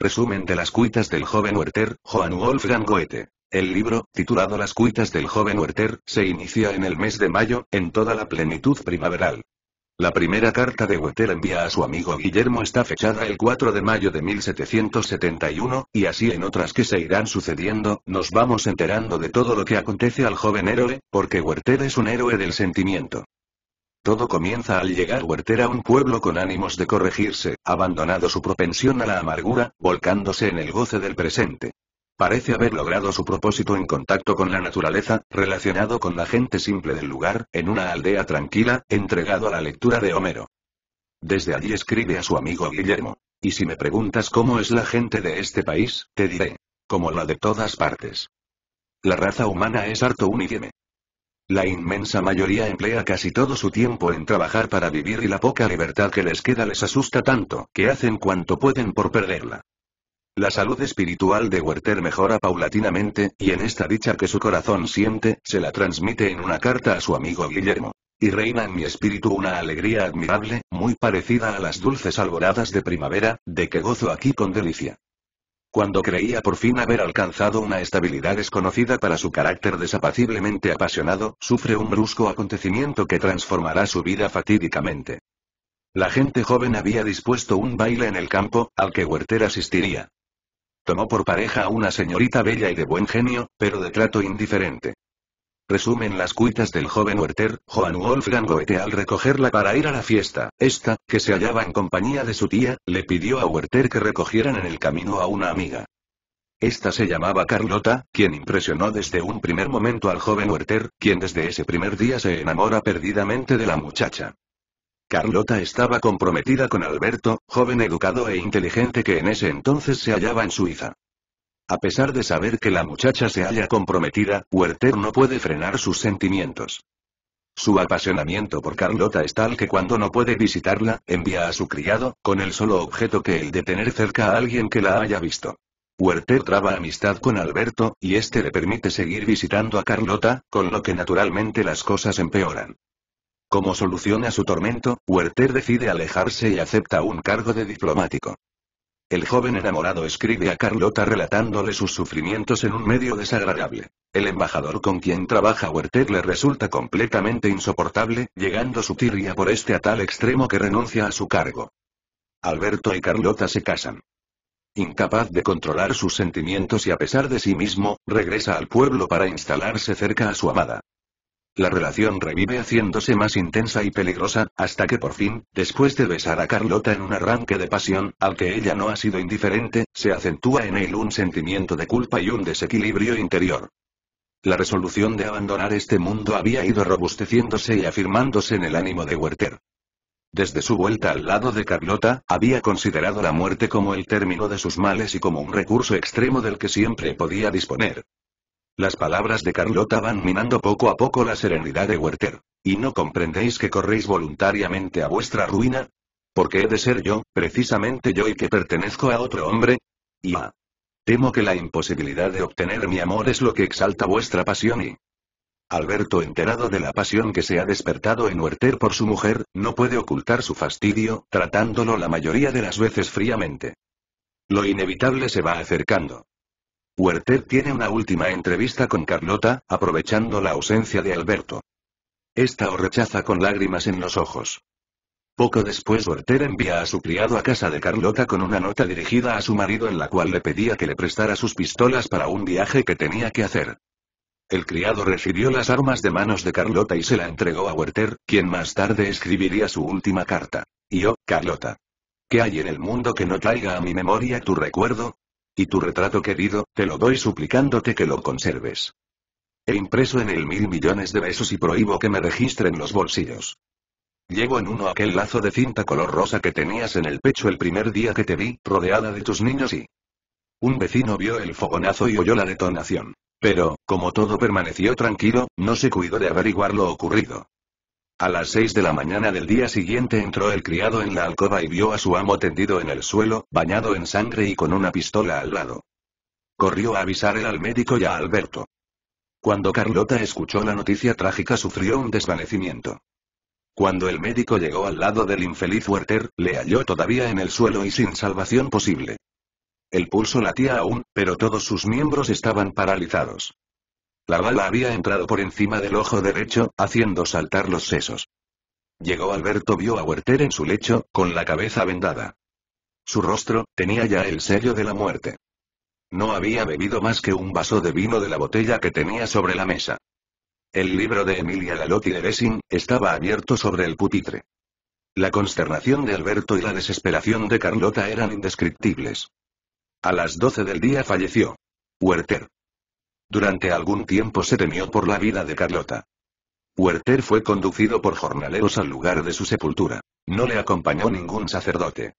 Resumen de las cuitas del joven Werther, Juan Wolfgang Goethe. El libro, titulado Las cuitas del joven Werther, se inicia en el mes de mayo, en toda la plenitud primaveral. La primera carta de Werther envía a su amigo Guillermo está fechada el 4 de mayo de 1771, y así en otras que se irán sucediendo, nos vamos enterando de todo lo que acontece al joven héroe, porque Werther es un héroe del sentimiento. Todo comienza al llegar Werther a un pueblo con ánimos de corregirse, abandonado su propensión a la amargura, volcándose en el goce del presente. Parece haber logrado su propósito en contacto con la naturaleza, relacionado con la gente simple del lugar, en una aldea tranquila, entregado a la lectura de Homero. Desde allí escribe a su amigo Guillermo. Y si me preguntas cómo es la gente de este país, te diré. Como la de todas partes. La raza humana es harto uniforme. La inmensa mayoría emplea casi todo su tiempo en trabajar para vivir y la poca libertad que les queda les asusta tanto que hacen cuanto pueden por perderla. La salud espiritual de Werther mejora paulatinamente, y en esta dicha que su corazón siente, se la transmite en una carta a su amigo Guillermo. Y reina en mi espíritu una alegría admirable, muy parecida a las dulces alboradas de primavera, de que gozo aquí con delicia. Cuando creía por fin haber alcanzado una estabilidad desconocida para su carácter desapaciblemente apasionado, sufre un brusco acontecimiento que transformará su vida fatídicamente. La gente joven había dispuesto un baile en el campo, al que Werther asistiría. Tomó por pareja a una señorita bella y de buen genio, pero de trato indiferente. Resumen las cuitas del joven Werther, Juan Wolfgang Goethe al recogerla para ir a la fiesta, esta, que se hallaba en compañía de su tía, le pidió a Werther que recogieran en el camino a una amiga. Esta se llamaba Carlota, quien impresionó desde un primer momento al joven Werther, quien desde ese primer día se enamora perdidamente de la muchacha. Carlota estaba comprometida con Alberto, joven educado e inteligente que en ese entonces se hallaba en Suiza. A pesar de saber que la muchacha se halla comprometida, Werther no puede frenar sus sentimientos. Su apasionamiento por Carlota es tal que cuando no puede visitarla, envía a su criado, con el solo objeto que el de tener cerca a alguien que la haya visto. Werther traba amistad con Alberto, y este le permite seguir visitando a Carlota, con lo que naturalmente las cosas empeoran. Como solución a su tormento, Werther decide alejarse y acepta un cargo de diplomático. El joven enamorado escribe a Carlota relatándole sus sufrimientos en un medio desagradable. El embajador con quien trabaja Huerta le resulta completamente insoportable, llegando su tirria por este a tal extremo que renuncia a su cargo. Alberto y Carlota se casan. Incapaz de controlar sus sentimientos y a pesar de sí mismo, regresa al pueblo para instalarse cerca a su amada. La relación revive haciéndose más intensa y peligrosa, hasta que por fin, después de besar a Carlota en un arranque de pasión, al que ella no ha sido indiferente, se acentúa en él un sentimiento de culpa y un desequilibrio interior. La resolución de abandonar este mundo había ido robusteciéndose y afirmándose en el ánimo de Werther. Desde su vuelta al lado de Carlota, había considerado la muerte como el término de sus males y como un recurso extremo del que siempre podía disponer. Las palabras de Carlota van minando poco a poco la serenidad de Werther. ¿Y no comprendéis que corréis voluntariamente a vuestra ruina? qué he de ser yo, precisamente yo y que pertenezco a otro hombre? Y temo que la imposibilidad de obtener mi amor es lo que exalta vuestra pasión y... Alberto, enterado de la pasión que se ha despertado en Werther por su mujer, no puede ocultar su fastidio, tratándolo la mayoría de las veces fríamente. Lo inevitable se va acercando. Werther tiene una última entrevista con Carlota, aprovechando la ausencia de Alberto. Esta lo rechaza con lágrimas en los ojos. Poco después Werther envía a su criado a casa de Carlota con una nota dirigida a su marido en la cual le pedía que le prestara sus pistolas para un viaje que tenía que hacer. El criado recibió las armas de manos de Carlota y se la entregó a Werther, quien más tarde escribiría su última carta. Y oh, Carlota. ¿Qué hay en el mundo que no traiga a mi memoria tu recuerdo? Y tu retrato querido, te lo doy suplicándote que lo conserves. He impreso en él mil millones de besos y prohíbo que me registren los bolsillos. Llevo en uno aquel lazo de cinta color rosa que tenías en el pecho el primer día que te vi, rodeada de tus niños y... Un vecino vio el fogonazo y oyó la detonación. Pero, como todo permaneció tranquilo, no se cuidó de averiguar lo ocurrido. A las seis de la mañana del día siguiente entró el criado en la alcoba y vio a su amo tendido en el suelo, bañado en sangre y con una pistola al lado. Corrió a avisar al médico y a Alberto. Cuando Carlota escuchó la noticia trágica sufrió un desvanecimiento. Cuando el médico llegó al lado del infeliz Werther, le halló todavía en el suelo y sin salvación posible. El pulso latía aún, pero todos sus miembros estaban paralizados. La bala había entrado por encima del ojo derecho, haciendo saltar los sesos. Llegó Alberto vio a Werther en su lecho, con la cabeza vendada. Su rostro, tenía ya el sello de la muerte. No había bebido más que un vaso de vino de la botella que tenía sobre la mesa. El libro de Emilia Lalotti de Lessing, estaba abierto sobre el pupitre. La consternación de Alberto y la desesperación de Carlota eran indescriptibles. A las 12 del día falleció. Werther. Durante algún tiempo se temió por la vida de Carlota. Huerter fue conducido por jornaleros al lugar de su sepultura. No le acompañó ningún sacerdote.